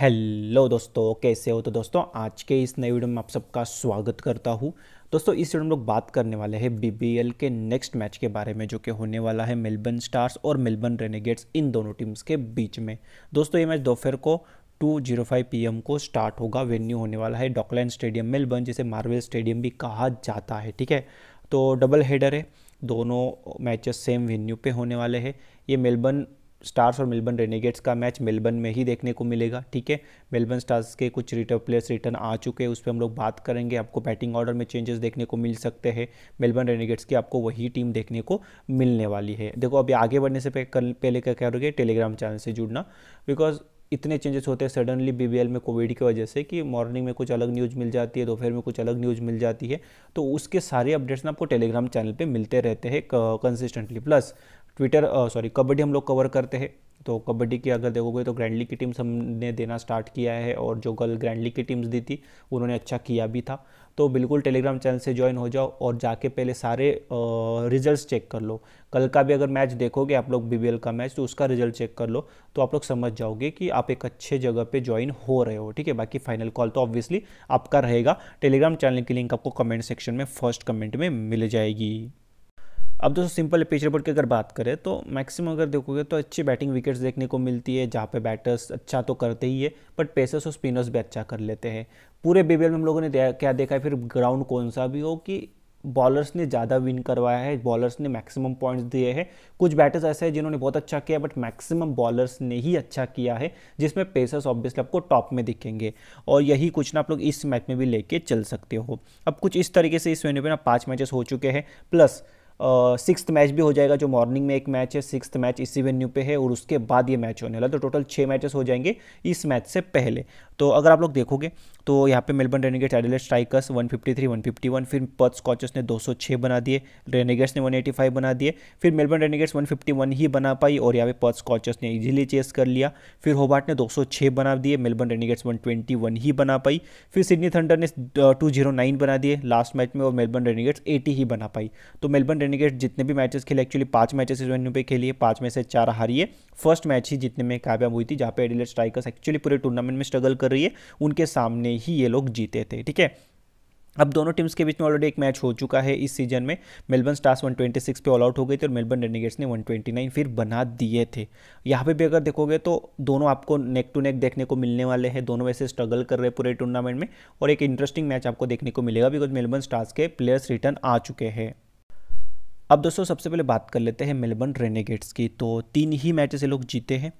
hello दोस्तों कैसे हो तो दोस्तों आज के इस नए वीडियो में आप सबका स्वागत करता हूँ दोस्तों इस वीडियो में हम लोग बात करने वाले हैं बीबीएल के नेक्स्ट मैच के बारे में जो कि होने वाला है मेलबर्न स्टार्स और मेलबर्न रेनेगेट्स इन दोनों टीम्स के बीच में दोस्तों ये मैच दोपहर को टू जीरो फाइव पी को स्टार्ट होगा वेन्यू होने वाला है डॉकलैंड स्टेडियम मेलबर्न जिसे मार्वेल स्टेडियम भी कहा जाता है ठीक है तो डबल हेडर है दोनों मैचेस सेम वेन्यू पे होने वाले हैं ये मेलबर्न स्टार्स और मेलबर्न रेनेगेट्स का मैच मेलबर्न में ही देखने को मिलेगा ठीक है मेलबर्न स्टार्स के कुछ रिटर्न प्लेयर्स रिटर्न आ चुके हैं उस पर हम लोग बात करेंगे आपको बैटिंग ऑर्डर में चेंजेस देखने को मिल सकते हैं मेलबर्न रेनेगेट्स की आपको वही टीम देखने को मिलने वाली है देखो अभी आगे बढ़ने से पहले क्या करोगे टेलीग्राम चैनल से जुड़ना बिकॉज इतने चेंजेस होते हैं सडनली बी में कोविड की वजह से कि मॉर्निंग में कुछ अलग न्यूज़ मिल जाती है दोपहर में कुछ अलग न्यूज़ मिल जाती है तो उसके सारे अपडेट्स ना आपको टेलीग्राम चैनल पे मिलते रहते हैं consistently plus Twitter sorry kabaddi हम लोग कवर करते हैं तो कबड्डी की अगर देखोगे तो ग्रैंडली की टीम्स हमने देना स्टार्ट किया है और जो कल ग्रैंडली की टीम्स दी थी उन्होंने अच्छा किया भी था तो बिल्कुल टेलीग्राम चैनल से ज्वाइन हो जाओ और जाके पहले सारे रिजल्ट्स चेक कर लो कल का भी अगर मैच देखोगे आप लोग बीबीएल का मैच तो उसका रिजल्ट चेक कर लो तो आप लोग समझ जाओगे कि आप एक अच्छे जगह पे ज्वाइन हो रहे हो ठीक है बाकी फाइनल कॉल तो ऑब्वियसली आपका रहेगा टेलीग्राम चैनल की लिंक आपको कमेंट सेक्शन में फर्स्ट कमेंट में मिल जाएगी अब दोस्तों सिंपल पिच रिपोर्ट की अगर बात करें तो मैक्सिमम अगर देखोगे तो अच्छी बैटिंग विकेट्स देखने को मिलती है जहाँ पे बैटर्स अच्छा तो करते ही है बट पेसर्स और स्पिनर्स भी अच्छा कर लेते हैं पूरे बीबीएल में हम लोगों ने क्या देखा है फिर ग्राउंड कौन सा भी हो कि बॉलर्स ने ज़्यादा विन करवाया है बॉलर्स ने मैक्सिमम पॉइंट्स दिए हैं कुछ बैटर्स ऐसे हैं जिन्होंने बहुत अच्छा किया बट मैक्सिमम बॉलर्स ने ही अच्छा किया है जिसमें पेसर्स ऑब्वियसली आपको टॉप में दिखेंगे और यही कुछ ना आप लोग इस मैच में भी लेके चल सकते हो अब कुछ इस तरीके से इस वेन्यू पर ना पाँच मैचेस हो चुके हैं प्लस सिक्स मैच भी हो जाएगा जो मॉर्निंग में एक मैच है सिक्स मैच इसी वेन्यू पे है और उसके बाद ये मैच होने वाला है तो टोटल छः मैचेस हो जाएंगे इस मैच से पहले तो अगर आप लोग देखोगे तो यहाँ पे मेलबर्न रेनेगेट्स एडिलेट स्ट्राइकर्स 153 151 फिर पर्थ स्कॉचर्स ने 206 बना दिए रेनेगेट्स ने 185 बना दिए फिर मेलबर्न रेनेगेट्स 151 ही बना पाई और यहाँ पे पर्थ स्कॉचर्स ने इजीली चेस कर लिया फिर होबार्ट ने 206 बना दिए मेलबर्न रेनेगेट्स 121 ही बना पाई फिर सिडनी थंडर ने टू oh बना दिए लास्ट मैच में और मेलबर्न रेनेगेट्स एटी ही बना पाई तो मेलबर्न रेनेगेट्स जितने भी मैचेस खेले एक्चुअली पाँच मैचेस इस वेन्यू पर खेलिए पाँच में से चार हारिए फर्स्ट मैच ही जितने में कामयाब हुई थी जहाँ पे एडिलेट स्ट्राइकर्स एक्चुअली पूरे टूर्नामेंट में स्ट्रगल कर रही है उनके सामने ही ये लोग जीते थे ठीक है अब दोनों टीम्स के बीच में ऑलरेडी एक मैच हो चुका है इस सीजन में मेलबर्न स्टार्स 126 पे ऑल आउट हो गई थी और मेलबर्न रेनिगेट्स ने 129 फिर बना दिए थे यहाँ पे भी अगर देखोगे तो दोनों आपको नेक टू नेक देखने को मिलने वाले हैं दोनों वैसे स्ट्रगल कर रहे हैं पूरे टूर्नामेंट में और एक इंटरेस्टिंग मैच आपको देखने को मिलेगा बिकॉज मेलबर्न स्टार्स के प्लेयर्स रिटर्न आ चुके हैं अब दोस्तों सबसे पहले बात कर लेते हैं मेलबर्न रेनेगेट्स की तो तीन ही मैचेस ये लोग जीते हैं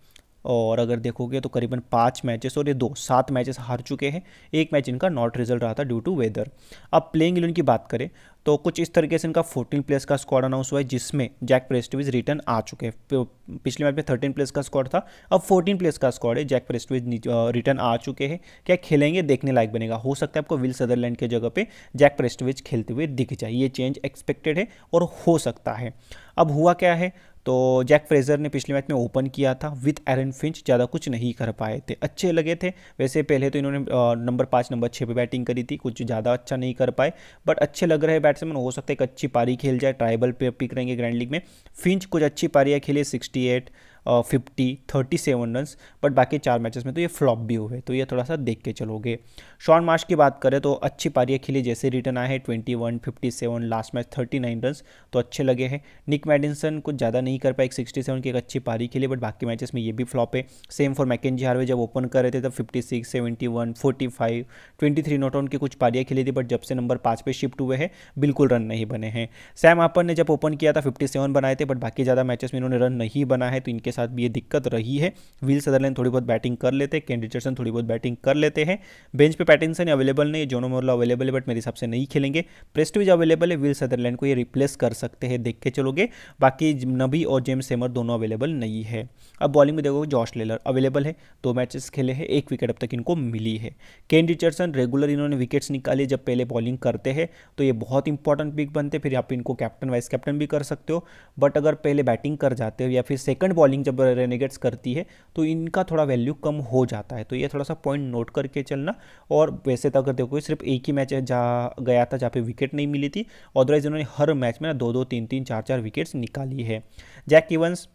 और अगर देखोगे तो करीबन पाँच मैचेस और ये दो सात मैचेस हार चुके हैं एक मैच इनका नॉट रिजल्ट रहा था ड्यू टू वेदर अब प्लेइंग इलेवन की बात करें तो कुछ इस तरीके से इनका फोर्टीन प्लेस का स्क्वाड अनाउंस हुआ है जिसमें जैक प्रेस्टविज रिटर्न आ चुके हैं पिछले मैच में थर्टीन प्लेस का स्क्वाड था अब फोर्टीन प्लेस का स्क्वाड है जैक प्रेस्टविज रिटर्न आ चुके हैं क्या खेलेंगे देखने लायक बनेगा हो सकता है आपको विल सदरलैंड के जगह पे जैक प्रेस्टविज खेलते हुए दिख जाए ये चेंज एक्सपेक्टेड है और हो सकता है अब हुआ क्या है तो जैक फ्रेजर ने पिछले मैच में ओपन किया था विथ एरन फिंच ज़्यादा कुछ नहीं कर पाए थे अच्छे लगे थे वैसे पहले तो इन्होंने नंबर पाँच नंबर छः पे बैटिंग करी थी कुछ ज़्यादा अच्छा नहीं कर पाए बट अच्छे लग रहे बैट्समैन हो सकते एक अच्छी पारी खेल जाए ट्राइबल पे पिक रहेंगे ग्रैंड लीग में फिंच कुछ अच्छी पारियाँ खेले sixty eight fifty thirty seven run but बाकी चार मैचेस में तो ये फ्लॉप भी हुए तो ये थोड़ा सा देख के चलोगे शॉन मार्श की बात करें तो अच्छी पारियाँ खेली जैसे रिटर्न आए हैं twenty one fifty seven last match thirty nine run तो अच्छे लगे हैं निक मैडिनसन कुछ ज़्यादा नहीं कर पाए एक सिक्सटी सेवन की एक अच्छी पारी खेली बट बाकी मैचेस में ये भी फ्लॉप है सेम फॉर जी हारवे जब ओपन कर रहे थे तब fifty six seventy one forty five twenty three not out की कुछ पारियाँ खेली थी बट जब से नंबर पाँच पे शिफ्ट हुए हैं बिल्कुल रन नहीं बने हैं सैम आपन ने जब ओपन किया था फिफ्टी सेवन बनाए थे बट बाकी ज़्यादा मैचेस में इन्होंने रन नहीं बना है तो इनके के साथ भी ये दिक्कत रही है विल सदरलैंड थोड़ी बहुत बैटिंग कर लेते हैं कैंड रिचर्डसन थोड़ी बहुत बैटिंग कर लेते हैं बेंच पे पैटिनसन अवेलेबल नहीं जोनो मोरला अवेलेबल है बट मेरे हिसाब से नहीं खेलेंगे प्रेस्टविज अवेलेबल है विल सदरलैंड को ये रिप्लेस कर सकते हैं देख के चलोगे बाकी नबी और जेम्स सेमर दोनों अवेलेबल नहीं है अब बॉलिंग में देखोगे जॉश लेलर अवेलेबल है दो मैचेस खेले हैं एक विकेट अब तक इनको मिली है केन रिचर्डसन रेगुलर इन्होंने विकेट्स निकाले जब पहले बॉलिंग करते हैं तो ये बहुत इंपॉर्टेंट पिक बनते फिर आप इनको कैप्टन वाइस कैप्टन भी कर सकते हो बट अगर पहले बैटिंग कर जाते हो या फिर सेकंड बॉलिंग टीम जब रेनेगेट्स करती है तो इनका थोड़ा वैल्यू कम हो जाता है तो ये थोड़ा सा पॉइंट नोट करके चलना और वैसे तो अगर देखो सिर्फ एक ही मैच जा गया था जहाँ पे विकेट नहीं मिली थी अदरवाइज इन्होंने हर मैच में ना दो दो तीन तीन चार चार विकेट्स निकाली है जैक इवंस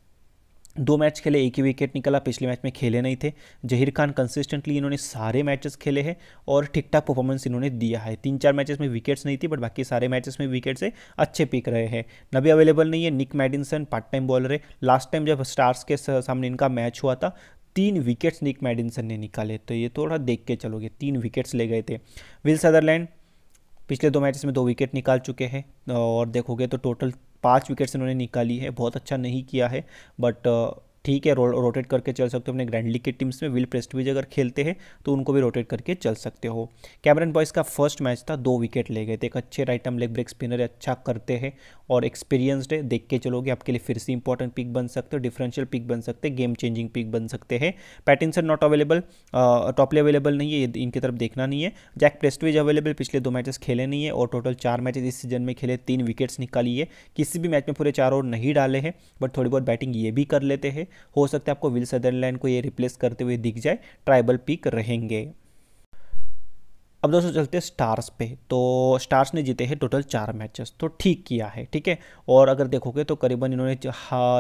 दो मैच खेले एक ही विकेट निकला पिछले मैच में खेले नहीं थे जहीर खान कंसिस्टेंटली इन्होंने सारे मैचेस खेले हैं और ठीक ठाक परफॉर्मेंस इन्होंने दिया है तीन चार मैचेस में विकेट्स नहीं थी बट बाकी सारे मैचेस में विकेट से अच्छे पिक रहे हैं नबी अवेलेबल नहीं है Nic Maddinson part time bowler है लास्ट टाइम जब स्टार्स के सामने इनका मैच हुआ था तीन विकेट्स निक मैडिनसन ने निकाले तो ये थोड़ा देख के चलोगे तीन विकेट्स ले गए थे विल सदरलैंड पिछले दो मैचेस में दो विकेट निकाल चुके हैं और देखोगे तो टोटल पाँच विकेट्स इन्होंने निकाली है बहुत अच्छा नहीं किया है बट ठीक है रो, रोटेट करके चल सकते हो अपने ग्रैंड लीग के टीम्स में विल प्रेस्टवीज अगर खेलते हैं तो उनको भी रोटेट करके चल सकते हो कैमरन बॉयस का फर्स्ट मैच था दो विकेट ले गए थे एक अच्छे right arm leg break spinner अच्छा करते हैं और एक्सपीरियंसड है देख के चलोगे आपके लिए फिर से इंपॉर्टेंट पिक बन सकते हो डिफरेंशियल पिक बन सकते हैं गेम चेंजिंग पिक बन सकते हैं Pattinson not available Topley available नहीं है इनकी तरफ देखना नहीं है जैक प्रेस्टवीज अवेलेबल पिछले दो मैचेस खेले नहीं है और टोटल चार मैचेस इस सीजन में खेले तीन विकेट्स निकाली है किसी भी मैच में पूरे चार ओवर नहीं डाले हैं बट थोड़ी बहुत बैटिंग ये भी कर लेते हैं हो सकता है आपको विल सदरलैंड को ये रिप्लेस करते हुए दिख जाए ट्राइबल पिक रहेंगे अब दोस्तों चलते हैं स्टार्स पे तो स्टार्स ने जीते हैं टोटल चार मैचेस तो ठीक किया है ठीक है और अगर देखोगे तो करीबन इन्होंने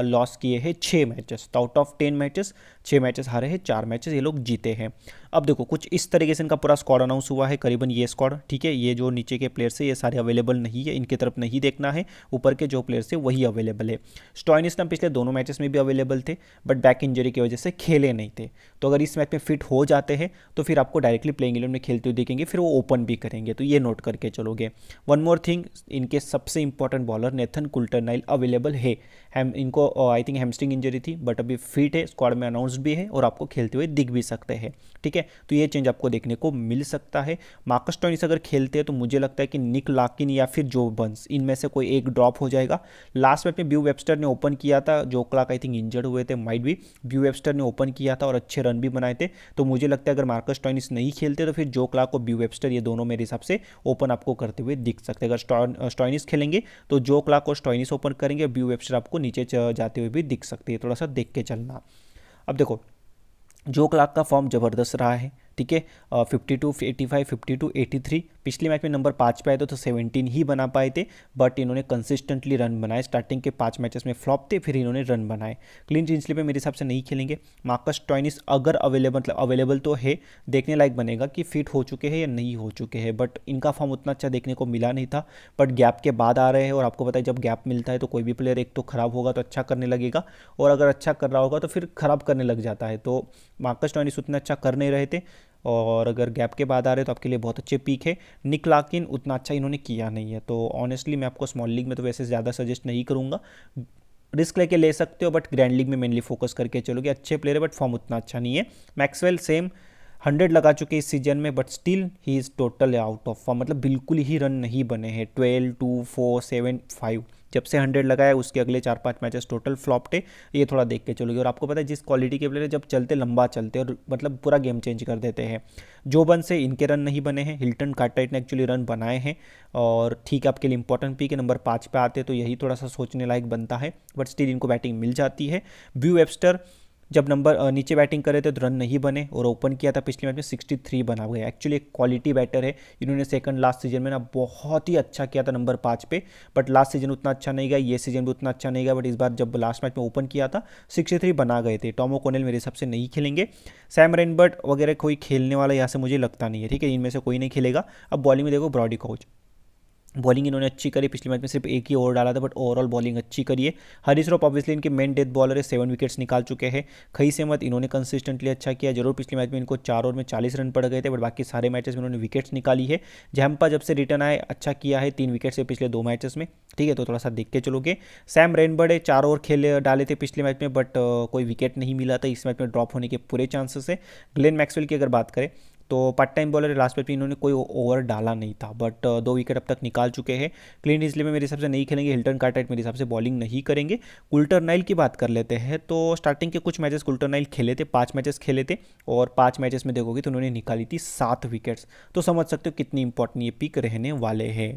लॉस किए हैं छः मैचेस तो आउट ऑफ टेन मैचेस छः मैचेस हारे हैं चार मैचेस ये लोग जीते हैं अब देखो कुछ इस तरीके से इनका पूरा स्कॉड अनाउंस हुआ है करीबन ये स्कॉड ठीक है ये जो नीचे के प्लेयर्स है ये सारे अवेलेबल नहीं है इनकी तरफ नहीं देखना है ऊपर के जो प्लेयर्स है वही अवेलेबल है स्टॉइनिस ना पिछले दोनों मैचेस में भी अवेलेबल थे बट बैक इंजरी की वजह से खेले नहीं थे तो अगर इस मैच में फिट हो जाते हैं तो फिर आपको डायरेक्टली प्लेइंग इलेवन में खेलते हुए देखेंगे फिर वो ओपन भी करेंगे तो ये नोट करके चलोगे वन मोर थिंग इनके सबसे important bowler Nathan Nile available है हम इनको आई थिंक हेमस्टिंग इंजरी थी बट अभी फिट है स्क्वाड में अनाउंस भी है और आपको खेलते हुए दिख भी सकते हैं ठीक है तो ये चेंज आपको देखने को मिल सकता है मार्कस टॉनिस अगर खेलते हैं तो मुझे लगता है कि निक लाकिन या फिर जो बंस इनमें से कोई एक ड्रॉप हो जाएगा लास्ट मैच में ब्यू वेबस्टर ने ओपन किया था जो क्लाक आई थिंक इंजर्ड हुए थे माइड भी ब्यू वेबस्टर ने ओपन किया था और अच्छे रन भी बनाए थे तो मुझे लगता है अगर मार्कस टॉइनिस नहीं खेलते तो फिर जो क्लाक और ब्यू वेबस्टर ये दोनों मेरे हिसाब से ओपन आपको करते हुए दिख सकते अगर स्टॉइनिस खेलेंगे तो जो क्लाक और स्टॉइनिस ओपन करेंगे ब्यू वेबस्टर आपको नीचे जाते हुए भी दिख सकती है थोड़ा सा देख के चलना अब देखो जो क्लाक का फॉर्म ज़बरदस्त रहा है ठीक है fifty two eighty five fifty two eighty three पिछले मैच में नंबर पाँच पे आए थे तो सेवनटीन तो ही बना पाए थे बट इन्होंने कंसिस्टेंटली रन बनाए स्टार्टिंग के पाँच मैचेस में फ्लॉप थे फिर इन्होंने रन बनाए क्लीन स्लिप पे मेरे हिसाब से नहीं खेलेंगे मार्कस टॉइनिस अगर अवेलेबल मतलब अवेलेबल तो है देखने लायक बनेगा कि फिट हो चुके हैं या नहीं हो चुके हैं बट इनका फॉर्म उतना अच्छा देखने को मिला नहीं था बट गैप के बाद आ रहे हैं और आपको पता है जब गैप मिलता है तो कोई भी प्लेयर एक तो ख़राब होगा तो अच्छा करने लगेगा और अगर अच्छा कर रहा होगा तो फिर ख़राब करने लग जाता है तो मार्कस टॉइनिस उतना अच्छा कर नहीं रहे थे और अगर गैप के बाद आ रहे तो आपके लिए बहुत अच्छे पीक है निकलाकिन उतना अच्छा इन्होंने किया नहीं है तो ऑनेस्टली मैं आपको स्मॉल लीग में तो वैसे ज़्यादा सजेस्ट नहीं करूँगा रिस्क लेके ले सकते हो बट ग्रैंड लीग में मेनली फोकस करके चलोगे अच्छे प्लेयर है बट फॉर्म उतना अच्छा नहीं है मैक्सवेल सेम हंड्रेड लगा चुके इस सीजन में but still he is total out of form मतलब बिल्कुल ही रन नहीं बने हैं twelve two four seven five जब से हंड्रेड लगाया उसके अगले चार पाँच मैचेस टोटल फ्लॉप थे ये थोड़ा देख के चलोगे और आपको पता है जिस क्वालिटी के प्लेयर जब चलते लंबा चलते और मतलब पूरा गेम चेंज कर देते हैं जो बन से इनके रन नहीं बने हैं हिल्टन कार्टाइट ने एक्चुअली रन बनाए हैं और ठीक आपके लिए इंपॉर्टेंट पी के नंबर पाँच पे आते तो यही थोड़ा सा सोचने लायक बनता है बट स्टिल इनको बैटिंग मिल जाती है व्यू वेबस्टर जब नंबर नीचे बैटिंग कर रहे थे तो रन नहीं बने और ओपन किया था पिछले मैच में सिक्सटी थ्री बना गया एक्चुअली एक क्वालिटी बैटर है इन्होंने सेकंड लास्ट सीजन में ना बहुत ही अच्छा किया था नंबर पाँच पे बट लास्ट सीजन उतना अच्छा नहीं गया ये सीजन भी उतना अच्छा नहीं गया बट इस बार जब लास्ट मैच में ओपन किया था सिक्सटी थ्री बना गए थे टॉमो कोनेल मेरे हिसाब से नहीं खेलेंगे सैम रेनबर्ट वगैरह कोई खेलने वाला यहाँ से मुझे लगता नहीं है ठीक है इनमें से कोई नहीं खेलेगा अब बॉलिंग में देखो ब्रॉडी कोच बॉलिंग इन्होंने अच्छी करी पिछले मैच में सिर्फ एक ही ओवर डाला था बट ओवरऑल बॉलिंग अच्छी करी है हरीश रॉप ऑब्वियसली इनके मेन डेथ बॉलर है सेवन विकेट्स निकाल चुके हैं खई से मत इन्होंने कंसिस्टेंटली अच्छा किया जरूर पिछले मैच में इनको चार ओवर में चालीस रन पड़ गए थे बट बाकी सारे मैचेस में इन्होंने विकेट्स निकाली है जैम्पा जब से रिटर्न आए अच्छा किया है तीन विकेट्स से पिछले दो मैचेस में ठीक है तो थोड़ा सा देख के चलोगे सैम रेनबर्ड है चार ओवर खेले डाले थे पिछले मैच में बट कोई विकेट नहीं मिला था इस मैच में ड्रॉप होने के पूरे चांसेस है ग्लेन मैक्सवेल की अगर बात करें तो पार्ट टाइम बॉलर लास्ट पर भी इन्होंने कोई ओवर डाला नहीं था बट uh, दो विकेट अब तक निकाल चुके हैं क्लीन इसलिए में मेरे हिसाब से नहीं खेलेंगे हिल्टन कार्टाइट मेरे हिसाब से बॉलिंग नहीं करेंगे कुल्टर नाइल की बात कर लेते हैं तो स्टार्टिंग के कुछ मैचेस कुल्टर नाइल खेले थे पाँच मैचेस खेले थे और पाँच मैचेस में देखोगे तो उन्होंने निकाली थी सात विकेट्स तो समझ सकते हो कितनी इंपॉर्टेंट ये पिक रहने वाले हैं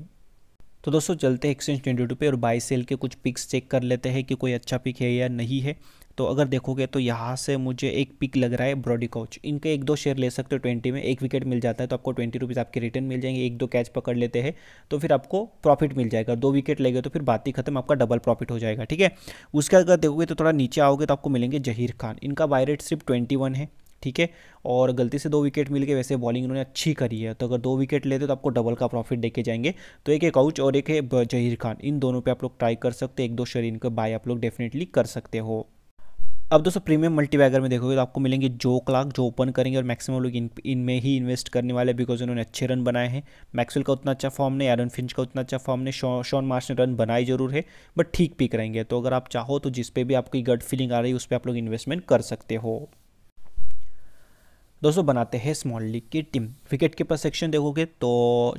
तो दोस्तों चलते हैं एक्सचेंज ट्वेंटी टू पे और बाई सेल के कुछ पिक्स चेक कर लेते हैं कि कोई अच्छा पिक है या नहीं है तो अगर देखोगे तो यहाँ से मुझे एक पिक लग रहा है ब्रॉडी कोच इनके एक दो शेयर ले सकते हो ट्वेंटी में एक विकेट मिल जाता है तो आपको ट्वेंटी रुपीज़ आपके रिटर्न मिल जाएंगे एक दो कैच पकड़ लेते हैं तो फिर आपको प्रॉफिट मिल जाएगा दो विकेट लेंगे तो फिर बात ही खत्म आपका डबल प्रॉफिट हो जाएगा ठीक है उसके अगर देखोगे तो थोड़ा नीचे आओगे तो आपको मिलेंगे जहीर खान इनका बाय रेट सिर्फ ट्वेंटी है ठीक है और गलती से दो विकेट मिल गए वैसे बॉलिंग इन्होंने अच्छी करी है तो अगर दो विकेट लेते तो आपको डबल का प्रॉफिट देके जाएंगे तो एक है काउच और एक है जहीर खान इन दोनों पे आप लोग ट्राई कर सकते हैं एक दो शरीर को बाय आप लोग डेफिनेटली कर सकते हो अब दोस्तों प्रीमियम मल्टीबैगर में देखोगे तो आपको मिलेंगे जो क्लाक जो ओपन करेंगे और मैक्सिमम लोग इन इनमें ही इन्वेस्ट करने वाले बिकॉज उन्होंने अच्छे रन बनाए हैं मैक्सवेल का उतना अच्छा फॉर्म नहीं एरन फिंच का उतना अच्छा फॉर्म नहीं शॉन मार्च ने रन बनाए जरूर है बट ठीक पिक रहेंगे तो अगर आप चाहो तो जिसपे भी आपकी गड फीलिंग आ रही है उस पर आप लोग इन्वेस्टमेंट कर सकते हो दोस्तों बनाते हैं स्मॉल लीग की टीम विकेट कीपर सेक्शन देखोगे तो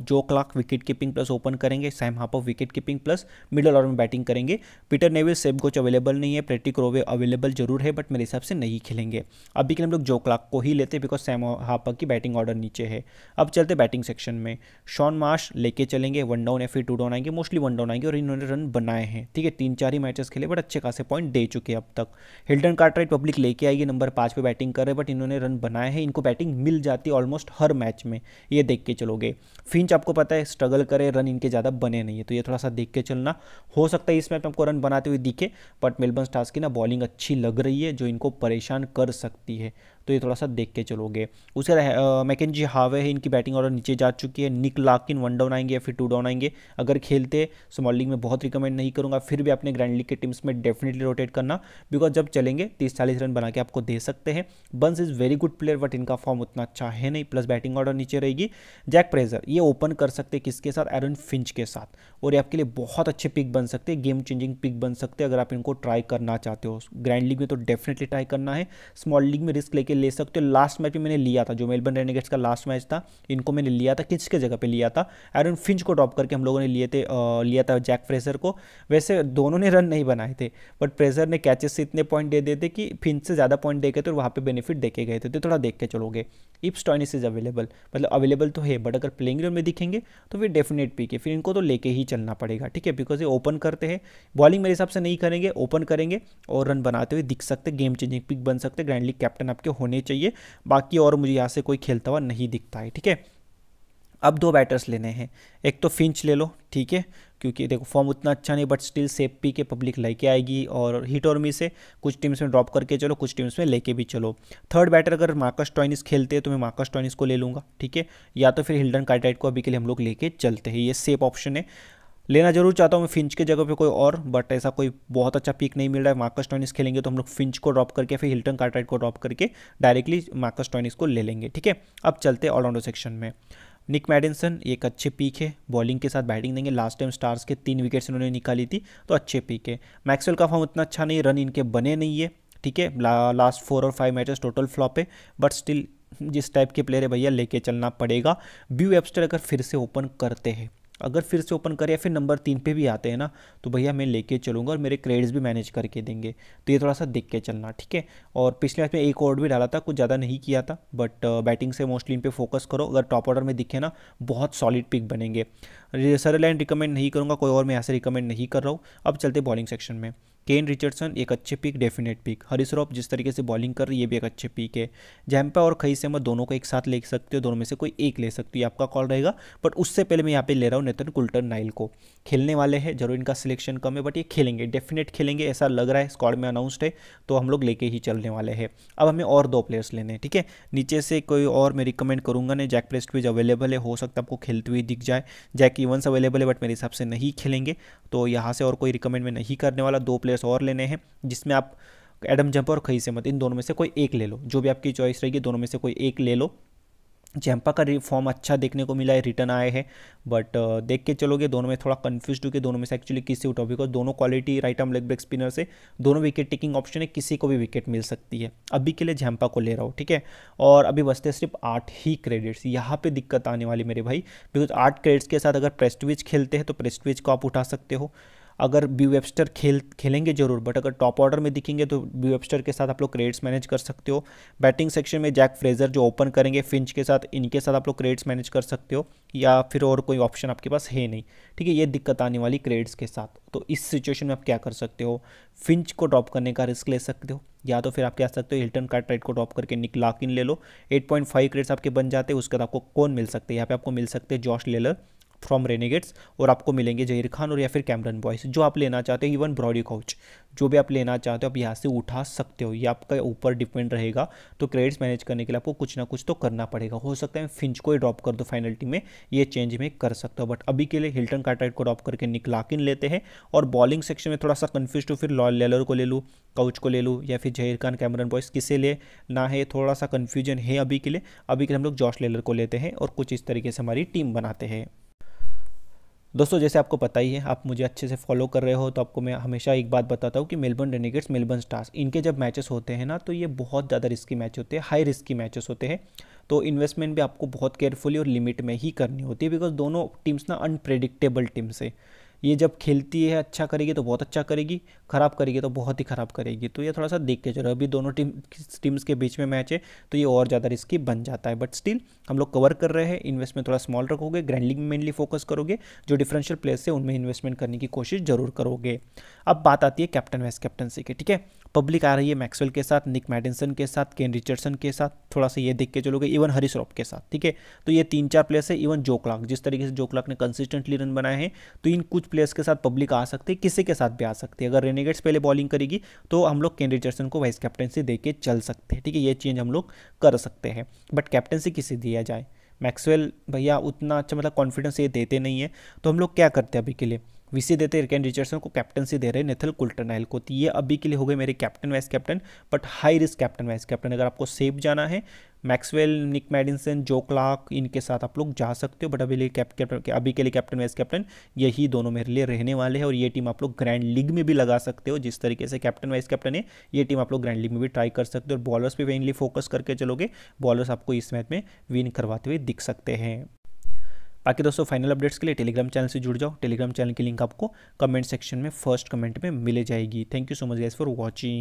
Joe Clarke wicket keeping plus open करेंगे सैम हापो wicket keeping plus middle order में बैटिंग करेंगे Peter Nevill same coach available नहीं है प्रेटिक रोवे अवेलेबल जरूर है बट मेरे हिसाब से नहीं खेलेंगे अभी के लिए हम लोग जो क्लाक को ही लेते हैं बिकॉज सैम हापा की बैटिंग ऑर्डर नीचे है अब चलते बैटिंग सेक्शन में शॉन मार्श लेके चलेंगे वन डाउन या फिर टू डाउन आएंगे मोस्टली वन डाउन आएंगे और इन्होंने रन बनाए हैं ठीक है तीन चार ही मैचेस खेले बट अच्छे खासे पॉइंट दे चुके अब तक हिल्टन कार्ट पब्लिक लेके आएगी नंबर पाँच पर बैटिंग कर रहे बट इन्होंने रन बनाए हैं इनको बैटिंग मिल जाती है ऑलमोस्ट हर मैच में ये देख के चलोगे फिंच आपको पता है स्ट्रगल करे रन इनके ज़्यादा बने नहीं है तो ये थोड़ा सा देख के चलना हो सकता है इस मैच में आपको रन बनाते हुए दिखे बट मेलबर्न स्टार्स की ना बॉलिंग अच्छी लग रही है जो इनको परेशान कर सकती है तो ये थोड़ा सा देख के चलोगे उसके जी हावे है इनकी बैटिंग ऑर्डर नीचे जा चुकी है निक लाकिन वन डाउन आएंगे या फिर टू डाउन आएंगे अगर खेलते स्मॉल लीग में बहुत रिकमेंड नहीं करूँगा फिर भी अपने ग्रैंड लीग के टीम्स में डेफिनेटली रोटेट करना बिकॉज जब चलेंगे तीस चालीस रन बना के आपको दे सकते हैं Burns is very good player but इनका फॉर्म उतना अच्छा है नहीं प्लस बैटिंग ऑर्डर नीचे रहेगी जैक प्रेजर ये ओपन कर सकते किसके साथ एरन फिंच के साथ और ये आपके लिए बहुत अच्छे पिक बन सकते हैं गेम चेंजिंग पिक बन सकते हैं अगर आप इनको ट्राई करना चाहते हो ग्रैंड लीग में तो डेफिनेटली ट्राई करना है स्मॉल लीग में रिस्क लेके ले सकते हो लास्ट मैच भी मैंने लिया था जो मेलबर्न रेनेगेट्स का लास्ट मैच था इनको मैंने लिया था किसके जगह पे लिया था एरन फिंच को ड्रॉप करके हम लोगों ने लिए थे आ, लिया था जैक फ्रेजर को वैसे दोनों ने रन नहीं बनाए थे बट फ्रेजर ने कैचेस से इतने पॉइंट दे दिए थे कि फिंच से ज़्यादा पॉइंट देखे थे और वहाँ पर बेनिफिट देखे गए थे तो थोड़ा देख के चलोगे इफ स्टॉइनिस इज अवेलेबल मतलब अवेलेबल तो है बट अगर प्लेइंग में दिखेंगे तो फिर डेफिनेट पी के फिर इनको तो लेके ही चलना पड़ेगा ठीक है बिकॉज ये ओपन करते हैं बॉलिंग मेरे हिसाब से नहीं करेंगे ओपन करेंगे और रन बनाते हुए दिख सकते गेम चेंजिंग पिक बन सकते ग्रैंड लीग कैप्टन आपके होने चाहिए बाकी और मुझे यहाँ से कोई खेलता हुआ नहीं दिखता है ठीक है अब दो बैटर्स लेने हैं एक तो फिंच ले लो ठीक है क्योंकि देखो फॉर्म उतना अच्छा नहीं बट स्टिल सेफ पी के पब्लिक लेके आएगी और हिट और मिस से कुछ टीम्स में ड्रॉप करके चलो कुछ टीम्स में लेके भी चलो थर्ड बैटर अगर मार्कस टॉइनिस खेलते हैं तो मैं मार्कस टॉइनिस को ले लूँगा ठीक है या तो फिर हिल्डन कार्टाइट को अभी के लिए हम लोग लेके चलते हैं ये सेफ ऑप्शन है लेना जरूर चाहता हूँ मैं फिंच के जगह पे कोई और बट ऐसा कोई बहुत अच्छा पिक नहीं मिल रहा है मार्कस टॉनिस खेलेंगे तो हम लोग फिंच को ड्रॉप करके फिर हिल्टन कार्टराइट को ड्रॉप करके डायरेक्टली मार्कस टॉनिस को ले लेंगे ठीक है अब चलते ऑलराउंडर सेक्शन में निक मैडिनसन एक अच्छे पीक है बॉलिंग के साथ बैटिंग देंगे लास्ट टाइम स्टार्स के तीन विकेट्स इन्होंने निकाली थी तो अच्छे पीक है मैक्सवेल का फॉर्म उतना अच्छा नहीं रन इनके बने नहीं है ठीक है लास्ट फोर और फाइव मैचेस टोटल फ्लॉप है बट स्टिल जिस टाइप के प्लेयर है भैया लेके चलना पड़ेगा ब्यू एप्स्टर अगर फिर से ओपन करते हैं अगर फिर से ओपन करें या फिर नंबर तीन पे भी आते हैं ना तो भैया मैं लेके चलूँगा और मेरे क्रेडिट्स भी मैनेज करके देंगे तो ये थोड़ा सा देख के चलना ठीक है और पिछले मैच में एक ओवर भी डाला था कुछ ज़्यादा नहीं किया था बट बैटिंग uh, से मोस्टली इन पर फोकस करो अगर टॉप ऑर्डर में दिखे ना बहुत सॉलिड पिक बनेंगे सर लाइन रिकमेंड नहीं करूँगा कोई और मैं यहाँ से रिकमेंड नहीं कर रहा हूँ अब चलते बॉलिंग सेक्शन में केन रिचर्डसन एक अच्छे pick definite pick Haris Rauf जिस तरीके से बॉलिंग कर रही है ये भी एक अच्छे पिक है जैम्पा और खई सेमत दोनों को एक साथ ले सकते हो दोनों में से कोई एक ले सकती है आपका कॉल रहेगा बट उससे पहले मैं यहाँ पे ले रहा हूँ नितिन कुल्टन नाइल को खेलने वाले हैं जरूर इनका सिलेक्शन कम है बट ये खेलेंगे डेफिनेट खेलेंगे ऐसा लग रहा है स्कॉड में अनाउंसड है तो हम लोग लेके ही चलने वाले हैं अब हमें और दो प्लेयर्स लेने हैं ठीक है नीचे से कोई और मैं रिकमेंड करूँगा ना जैक प्रेस्टविज अवेलेबल है हो सकता है आपको खेलते हुए दिख जाए जैक इवंस अवेलेबल है बट मेरे हिसाब से नहीं खेलेंगे तो यहाँ से और कोई रिकमेंड मैं नहीं करने वाला दो प्लेयर चॉइस और लेने हैं जिसमें आप एडम जंपर और खई मत इन दोनों में से कोई एक ले लो जो भी आपकी चॉइस रहेगी दोनों में से कोई एक ले लो जैम्पा का फॉर्म अच्छा देखने को मिला है रिटर्न आए हैं बट देख के चलोगे दोनों में थोड़ा कन्फ्यूज हो के दोनों में से एक्चुअली किससे उठाओ बिकॉज दोनों quality right arm leg break spinner से दोनों विकेट टेकिंग ऑप्शन है किसी को भी विकेट मिल सकती है अभी के लिए जैम्पा को ले रहा हूँ ठीक है और अभी बसते सिर्फ आठ ही क्रेडिट्स यहाँ पर दिक्कत आने वाली मेरे भाई बिकॉज आठ क्रेडिट्स के साथ अगर प्रेस्टविच खेलते हैं तो प्रेस्टविच को आप उठा सकते हो अगर बी वेबस्टर खेल खेलेंगे जरूर बट अगर टॉप ऑर्डर में दिखेंगे तो बी वेबस्टर के साथ आप लोग क्रेडिट्स मैनेज कर सकते हो बैटिंग सेक्शन में जैक फ्रेजर जो ओपन करेंगे फिंच के साथ इनके साथ आप लोग क्रेडिट्स मैनेज कर सकते हो या फिर और कोई ऑप्शन आपके पास है नहीं ठीक है ये दिक्कत आने वाली क्रेडिट्स के साथ तो इस सिचुएशन में आप क्या कर सकते हो फिंच को ड्रॉप करने का रिस्क ले सकते हो या तो फिर आप क्या सकते हो हिल्टन कार्ट को ड्रॉप करके निकलाकिन ले लो 8.5 क्रेड्स आपके बन जाते हैं उसके बाद आपको कौन मिल सकते हैं यहाँ पे आपको मिल सकते हैं जॉश लेलर फ्रॉम रेनेगेट्स और आपको मिलेंगे जहीर खान और या फिर कैमरन बॉयस जो आप लेना चाहते हो इवन ब्रॉडी कोच जो भी आप लेना चाहते हो आप यहाँ से उठा सकते हो ये आपका ऊपर डिपेंड रहेगा तो क्रेडिट्स मैनेज करने के लिए आपको कुछ ना कुछ तो करना पड़ेगा हो सकता है फिंच को ही ड्रॉप कर दो फाइनल टीम में ये चेंज में कर सकता हूँ बट अभी के लिए हिल्टन कार्टराइट को ड्रॉप करके निकलाकिन लेते हैं और बॉलिंग सेक्शन में थोड़ा सा कन्फ्यूज हो फिर लॉल लेलर को ले लूँ काउच को ले लूँ या फिर जहीर खान कैमरन बॉयस किसे ले ना है थोड़ा सा कन्फ्यूजन है अभी के लिए अभी के लिए हम लोग जॉश लेलर को लेते हैं और कुछ इस तरीके से हमारी टीम बनाते हैं दोस्तों जैसे आपको पता ही है आप मुझे अच्छे से फॉलो कर रहे हो तो आपको मैं हमेशा एक बात बताता हूँ कि मेलबर्न रेनिगेट्स मेलबर्न स्टार्स इनके जब मैचेस होते हैं ना तो ये बहुत ज़्यादा रिस्की मैच होते हैं हाई रिस्क मैचेस होते हैं तो इन्वेस्टमेंट भी आपको बहुत केयरफुली और लिमिट में ही करनी होती है बिकॉज दोनों टीम्स ना अनप्रेडिक्टेबल टीम्स है ये जब खेलती है अच्छा करेगी तो बहुत अच्छा करेगी ख़राब करेगी तो बहुत ही ख़राब करेगी तो ये थोड़ा सा देख के चलो अभी दोनों टीम टीम्स के बीच में मैच है तो ये और ज़्यादा रिस्की बन जाता है बट स्टिल हम लोग कवर कर रहे हैं इन्वेस्टमेंट थोड़ा स्मॉल रखोगे ग्रैंडलिंग में मेनली फोकस करोगे जो डिफरेंशियल प्लेयर्स है उनमें इन्वेस्टमेंट करने की कोशिश जरूर करोगे अब बात आती है कैप्टन वाइस कैप्टनसी की ठीक है पब्लिक आ रही है मैक्सवेल के साथ निक मैडिसन के साथ केन रिचर्डसन के साथ थोड़ा सा ये देख के चलोगे इवन हरी रॉप के साथ ठीक है तो ये तीन चार प्लेयर्स है इवन जोकलाक जिस तरीके से जोकलाक ने कंसिस्टेंटली रन बनाए हैं तो इन कुछ प्लेयर्स के साथ पब्लिक आ सकती है किसी के साथ भी आ सकती है अगर रेनेगेट्स पहले बॉलिंग करेगी तो हम लोग केन रिचर्डसन को वाइस कैप्टनसी दे के चल सकते हैं ठीक है ये चेंज हम लोग कर सकते हैं बट कैप्टनसी किसे दिया जाए मैक्सवेल भैया उतना अच्छा मतलब कॉन्फिडेंस ये देते नहीं है तो हम लोग क्या करते हैं अभी के लिए वीसी देते रिकेन रिचर्डसन को कैप्टनसी दे रहे नेथल कुल्टरनाइल को तो ये अभी के लिए हो गए मेरे captain vice captain but high risk captain vice captain अगर आपको सेफ जाना है Maxwell Nic Maddinson Joe Clarke इनके साथ आप लोग जा सकते हो बट अभी लिए कैप्टन अभी के लिए कैप्टन वाइस कैप्टन यही दोनों मेरे लिए रहने वाले हैं और ये टीम आप लोग ग्रैंड लीग में भी लगा सकते हो जिस तरीके से कैप्टन वाइस कैप्टन है ये टीम आप लोग ग्रैंड लीग में भी ट्राई कर सकते हो और बॉलर्स पर मेनली फोकस करके चलोगे बॉलर्स आपको इस मैच में विन करवाते हुए दिख सकते हैं बाकी दोस्तों फाइनल अपडेट्स के लिए टेलीग्राम चैनल से जुड़ जाओ टेलीग्राम चैनल की लिंक आपको कमेंट सेक्शन में फर्स्ट कमेंट में मिले जाएगी thank you so much guys for watching